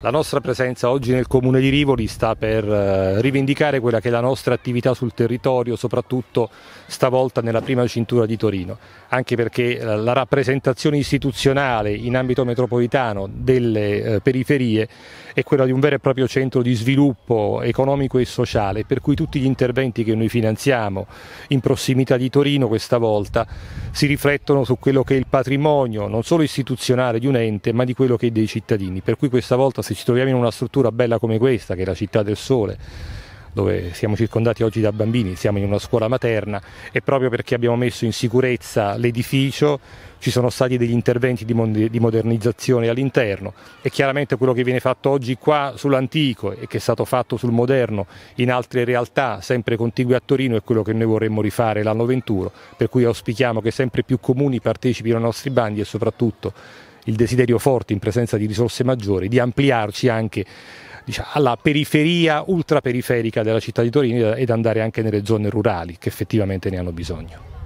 La nostra presenza oggi nel comune di Rivoli sta per eh, rivendicare quella che è la nostra attività sul territorio, soprattutto stavolta nella prima cintura di Torino, anche perché eh, la rappresentazione istituzionale in ambito metropolitano delle eh, periferie è quella di un vero e proprio centro di sviluppo economico e sociale, per cui tutti gli interventi che noi finanziamo in prossimità di Torino questa volta si riflettono su quello che è il patrimonio non solo istituzionale di un ente ma di quello che è dei cittadini. Per cui questa volta se ci troviamo in una struttura bella come questa, che è la città del sole, dove siamo circondati oggi da bambini, siamo in una scuola materna e proprio perché abbiamo messo in sicurezza l'edificio ci sono stati degli interventi di, modernizzazione all'interno e chiaramente quello che viene fatto oggi qua sull'antico e che è stato fatto sul moderno in altre realtà sempre contigue a Torino è quello che noi vorremmo rifare l'anno 21, per cui auspichiamo che sempre più comuni partecipino ai nostri bandi e soprattutto il desiderio forte in presenza di risorse maggiori di ampliarci anche diciamo, alla periferia ultraperiferica della città di Torino ed andare anche nelle zone rurali che effettivamente ne hanno bisogno.